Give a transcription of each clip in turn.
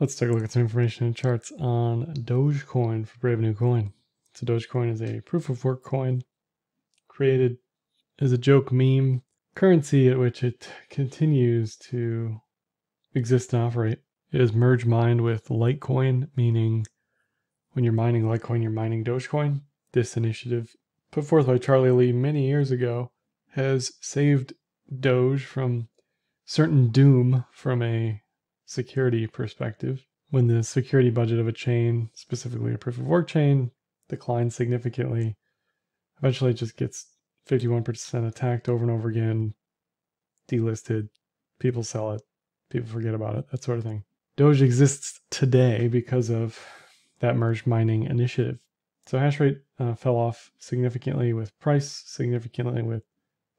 Let's take a look at some information and charts on Dogecoin for Brave New Coin. So Dogecoin is a proof of work coin created as a joke meme currency at which it continues to exist and operate. It is merge mined with Litecoin, meaning when you're mining Litecoin, you're mining Dogecoin. This initiative, put forth by Charlie Lee many years ago, has saved Doge from certain doom from a security perspective, when the security budget of a chain, specifically a proof of work chain, declines significantly, eventually it just gets 51% attacked over and over again, delisted, people sell it, people forget about it, that sort of thing. Doge exists today because of that merge mining initiative. So hash rate uh, fell off significantly with price, significantly with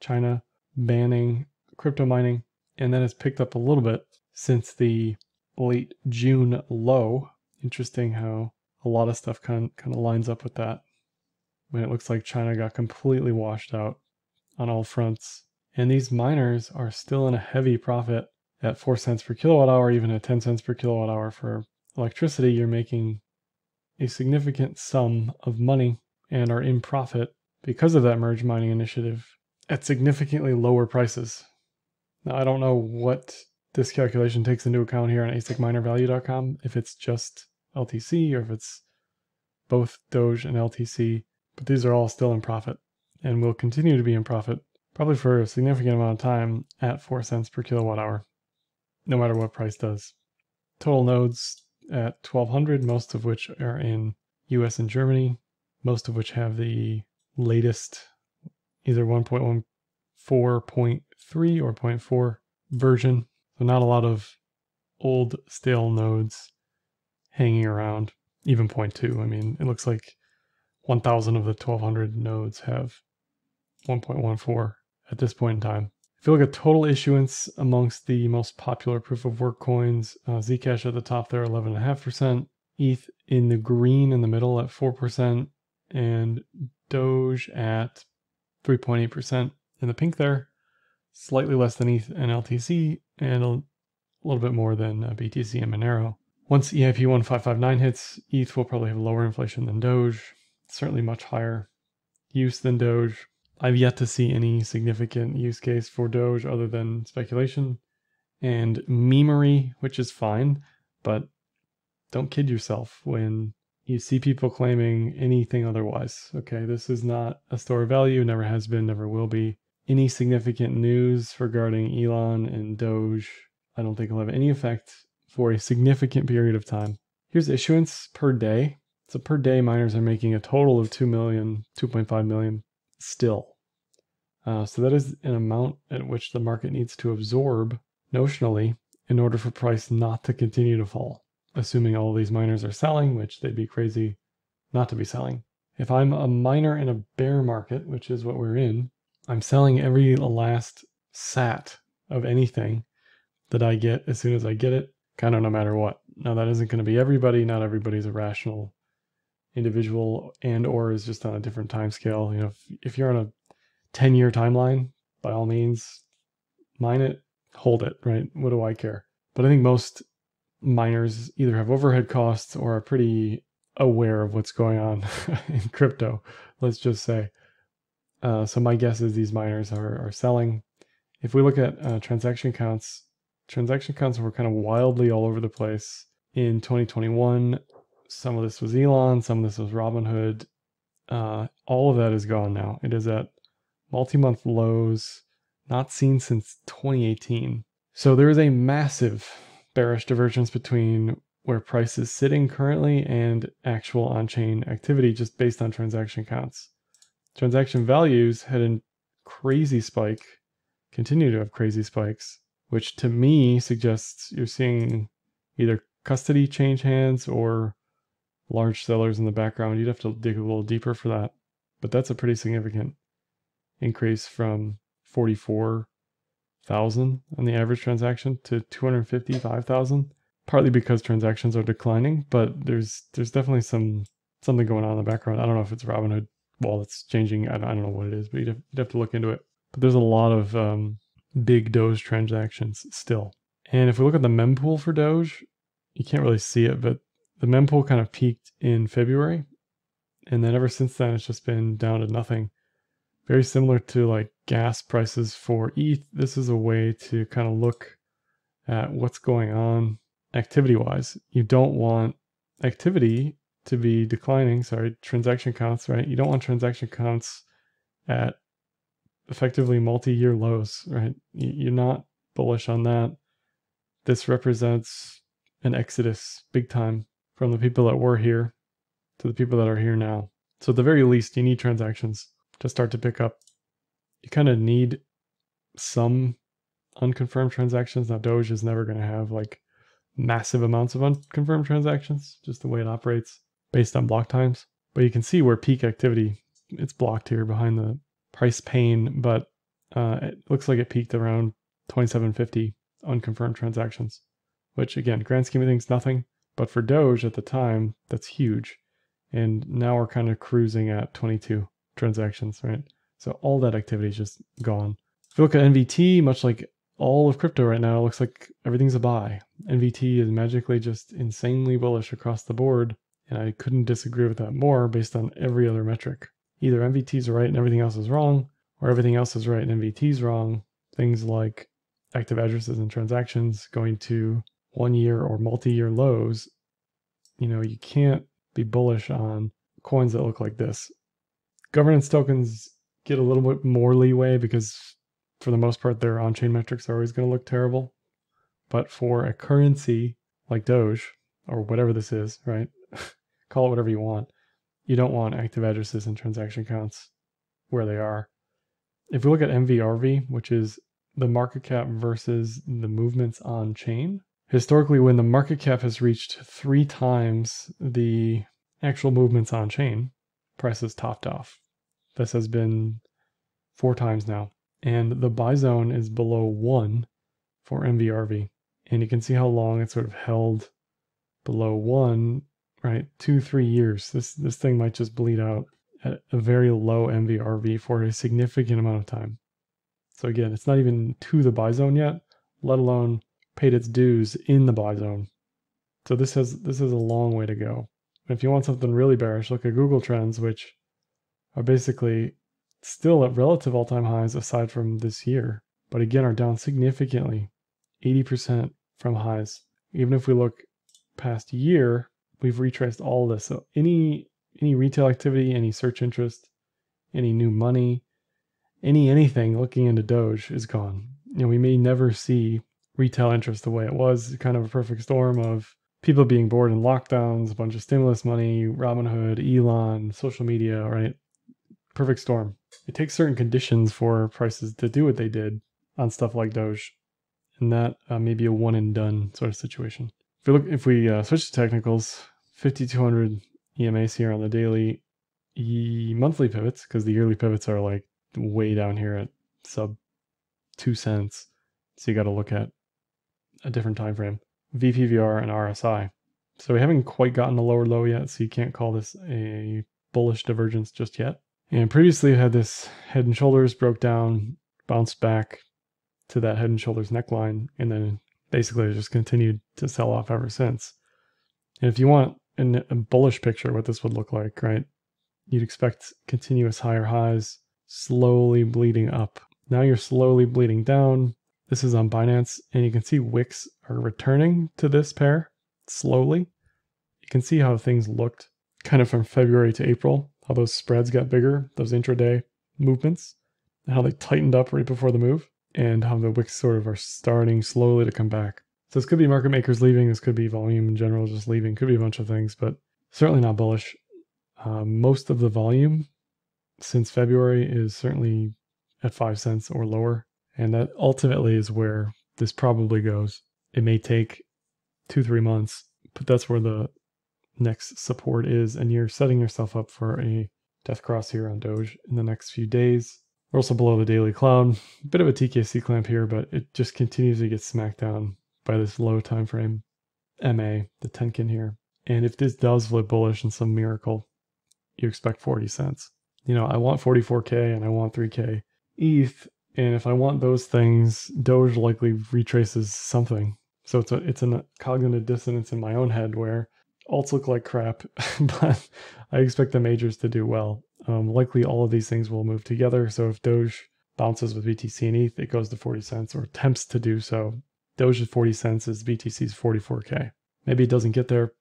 China banning crypto mining, and then it's picked up a little bit since the late June low. Interesting how a lot of stuff kind kind of lines up with that. When it looks like China got completely washed out on all fronts. And these miners are still in a heavy profit at 4 cents per kilowatt hour, even at 10 cents per kilowatt hour for electricity. You're making a significant sum of money and are in profit because of that merge mining initiative at significantly lower prices. Now, I don't know what this calculation takes into account here on ASICMinerValue.com if it's just LTC or if it's both Doge and LTC, but these are all still in profit and will continue to be in profit probably for a significant amount of time at 4 cents per kilowatt hour, no matter what price does. Total nodes at 1200, most of which are in US and Germany, most of which have the latest either 1.14.3 or 0.4 version so not a lot of old stale nodes hanging around, even 0.2. I mean, it looks like 1,000 of the 1,200 nodes have 1.14 at this point in time. If you look at total issuance amongst the most popular proof of work coins, uh, Zcash at the top there, 11.5%, ETH in the green in the middle at 4%, and Doge at 3.8% in the pink there slightly less than ETH and LTC, and a little bit more than BTC and Monero. Once EIP 1559 hits, ETH will probably have lower inflation than Doge, certainly much higher use than Doge. I've yet to see any significant use case for Doge other than speculation and memery, which is fine, but don't kid yourself when you see people claiming anything otherwise. Okay, this is not a store of value, never has been, never will be any significant news regarding Elon and Doge, I don't think will have any effect for a significant period of time. Here's issuance per day. So per day, miners are making a total of 2 million, 2.5 million still. Uh, so that is an amount at which the market needs to absorb notionally in order for price not to continue to fall, assuming all these miners are selling, which they'd be crazy not to be selling. If I'm a miner in a bear market, which is what we're in, I'm selling every last sat of anything that I get as soon as I get it, kind of no matter what. Now that isn't going to be everybody. Not everybody's a rational individual and or is just on a different time scale. You know, if, if you're on a 10 year timeline, by all means, mine it, hold it, right? What do I care? But I think most miners either have overhead costs or are pretty aware of what's going on in crypto, let's just say. Uh, so my guess is these miners are, are selling. If we look at uh, transaction counts, transaction counts were kind of wildly all over the place in 2021. Some of this was Elon, some of this was Robinhood. Uh, all of that is gone now. It is at multi-month lows, not seen since 2018. So there is a massive bearish divergence between where price is sitting currently and actual on-chain activity just based on transaction counts. Transaction values had a crazy spike, continue to have crazy spikes, which to me suggests you're seeing either custody change hands or large sellers in the background. You'd have to dig a little deeper for that, but that's a pretty significant increase from 44,000 on the average transaction to 255,000, partly because transactions are declining, but there's there's definitely some something going on in the background. I don't know if it's Robinhood well, it's changing. I don't, I don't know what it is, but you'd have, you'd have, to look into it. But there's a lot of um, big Doge transactions still. And if we look at the mempool for Doge, you can't really see it, but the mempool kind of peaked in February. And then ever since then, it's just been down to nothing. Very similar to like gas prices for ETH. This is a way to kind of look at what's going on activity wise. You don't want activity to be declining, sorry, transaction counts, right? You don't want transaction counts at effectively multi-year lows, right? You're not bullish on that. This represents an exodus big time from the people that were here to the people that are here now. So at the very least, you need transactions to start to pick up. You kind of need some unconfirmed transactions. Now Doge is never going to have like massive amounts of unconfirmed transactions, just the way it operates based on block times. But you can see where peak activity, it's blocked here behind the price pane, but uh, it looks like it peaked around 2750 unconfirmed transactions, which again, grand scheme of things, nothing. But for Doge at the time, that's huge. And now we're kind of cruising at 22 transactions, right? So all that activity is just gone. If you look at NVT, much like all of crypto right now, it looks like everything's a buy. NVT is magically just insanely bullish across the board. And I couldn't disagree with that more based on every other metric. Either MVTs are right and everything else is wrong, or everything else is right and MVTs wrong. Things like active addresses and transactions going to one year or multi year lows. You know, you can't be bullish on coins that look like this. Governance tokens get a little bit more leeway because, for the most part, their on chain metrics are always going to look terrible. But for a currency like Doge or whatever this is, right? call it whatever you want. You don't want active addresses and transaction counts where they are. If we look at MVRV, which is the market cap versus the movements on chain, historically, when the market cap has reached three times the actual movements on chain, price topped off. This has been four times now. And the buy zone is below one for MVRV. And you can see how long it sort of held below one right? Two, three years. This this thing might just bleed out at a very low MVRV for a significant amount of time. So again, it's not even to the buy zone yet, let alone paid its dues in the buy zone. So this has this is a long way to go. And if you want something really bearish, look at Google Trends, which are basically still at relative all-time highs aside from this year, but again are down significantly, 80% from highs. Even if we look past year, we've retraced all this. So any any retail activity, any search interest, any new money, any anything looking into Doge is gone. You know, we may never see retail interest the way it was, kind of a perfect storm of people being bored in lockdowns, a bunch of stimulus money, Robinhood, Elon, social media, right? Perfect storm. It takes certain conditions for prices to do what they did on stuff like Doge. And that uh, may be a one and done sort of situation. If we look, if we uh, switch to technicals, 5200 EMAs here on the daily, e monthly pivots because the yearly pivots are like way down here at sub two cents. So you got to look at a different time frame. VPVR and RSI. So we haven't quite gotten a lower low yet, so you can't call this a bullish divergence just yet. And previously had this head and shoulders broke down, bounced back to that head and shoulders neckline, and then basically just continued to sell off ever since. And if you want an, a bullish picture, what this would look like, right? You'd expect continuous higher highs, slowly bleeding up. Now you're slowly bleeding down. This is on Binance, and you can see wicks are returning to this pair slowly. You can see how things looked kind of from February to April, how those spreads got bigger, those intraday movements, and how they tightened up right before the move and how the wicks sort of are starting slowly to come back. So this could be market makers leaving, this could be volume in general just leaving, could be a bunch of things, but certainly not bullish. Uh, most of the volume since February is certainly at five cents or lower, and that ultimately is where this probably goes. It may take two, three months, but that's where the next support is, and you're setting yourself up for a death cross here on Doge in the next few days. We're also below the Daily Cloud. Bit of a TKC clamp here, but it just continues to get smacked down by this low time frame MA, the Tenkin here. And if this does flip bullish in some miracle, you expect 40 cents. You know, I want 44K and I want 3K ETH. And if I want those things, Doge likely retraces something. So it's a, it's a cognitive dissonance in my own head where alts look like crap, but I expect the majors to do well. Um, likely all of these things will move together. So if Doge bounces with BTC and ETH, it goes to 40 cents or attempts to do so. Doge at 40 cents is BTC's 44K. Maybe it doesn't get there,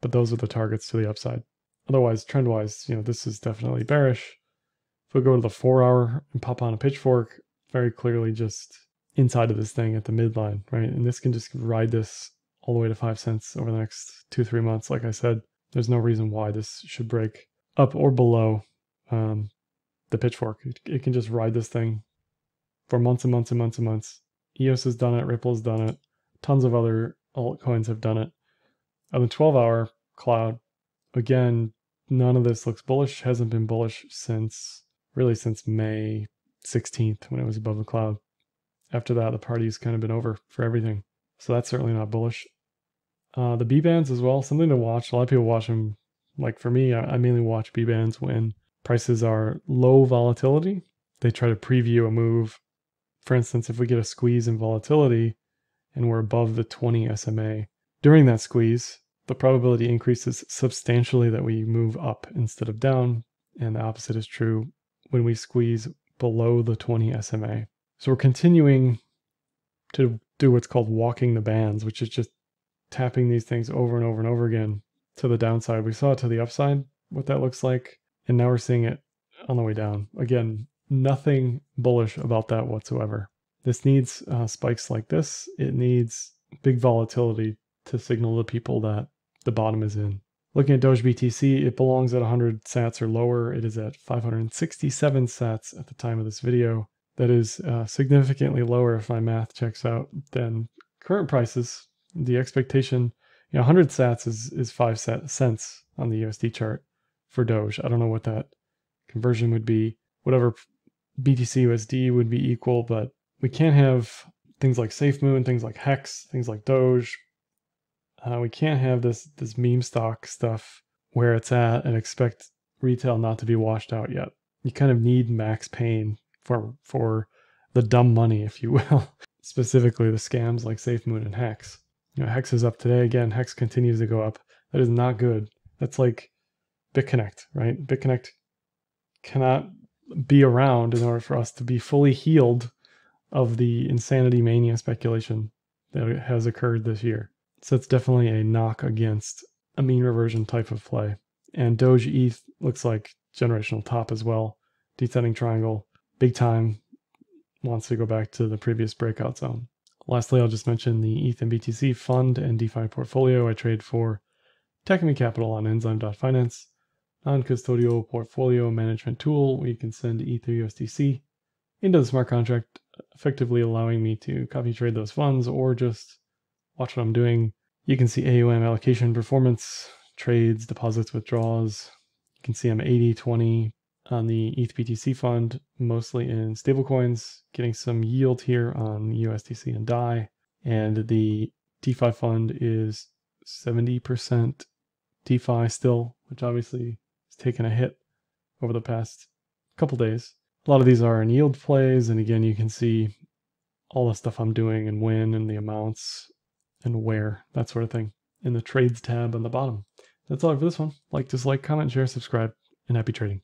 but those are the targets to the upside. Otherwise, trend wise, you know, this is definitely bearish. If we go to the four hour and pop on a pitchfork, very clearly just inside of this thing at the midline, right? And this can just ride this all the way to five cents over the next two, three months. Like I said, there's no reason why this should break up or below um, the pitchfork. It, it, can just ride this thing for months and months and months and months. EOS has done it, Ripple has done it, tons of other altcoins have done it. On the 12 hour cloud, again, none of this looks bullish, hasn't been bullish since really since May 16th when it was above the cloud. After that, the party's kind of been over for everything. So that's certainly not bullish uh, the B bands as well. Something to watch. A lot of people watch them. Like for me, I, I mainly watch B bands when prices are low volatility. They try to preview a move. For instance, if we get a squeeze in volatility and we're above the 20 SMA, during that squeeze, the probability increases substantially that we move up instead of down. And the opposite is true when we squeeze below the 20 SMA. So we're continuing to do what's called walking the bands, which is just tapping these things over and over and over again to the downside. We saw it to the upside, what that looks like, and now we're seeing it on the way down. Again, nothing bullish about that whatsoever. This needs uh, spikes like this. It needs big volatility to signal to people that the bottom is in. Looking at Doge BTC, it belongs at 100 sats or lower. It is at 567 sats at the time of this video. That is uh, significantly lower, if my math checks out, than current prices the expectation, you know, 100 sats is is five cents on the USD chart for Doge. I don't know what that conversion would be. Whatever BTC USD would be equal, but we can't have things like SafeMoon, things like Hex, things like Doge. Uh, we can't have this this meme stock stuff where it's at and expect retail not to be washed out yet. You kind of need max pain for for the dumb money, if you will, specifically the scams like SafeMoon and Hex know, Hex is up today again. Hex continues to go up. That is not good. That's like BitConnect, right? BitConnect cannot be around in order for us to be fully healed of the insanity mania speculation that has occurred this year. So it's definitely a knock against a mean reversion type of play. And Doge ETH looks like generational top as well. Descending triangle, big time, wants to go back to the previous breakout zone. Lastly, I'll just mention the ETH and BTC fund and DeFi portfolio I trade for Techme Capital on enzyme.finance, non-custodial portfolio management tool where you can send ETH or USDC into the smart contract, effectively allowing me to copy trade those funds or just watch what I'm doing. You can see AUM allocation performance, trades, deposits, withdrawals. You can see I'm 80, 20, on the ETHBTC fund, mostly in stablecoins, getting some yield here on USDC and DAI. And the DeFi fund is 70% DeFi still, which obviously has taken a hit over the past couple days. A lot of these are in yield plays, and again, you can see all the stuff I'm doing and when and the amounts and where, that sort of thing, in the trades tab on the bottom. That's all for this one. Like, dislike, comment, share, subscribe, and happy trading.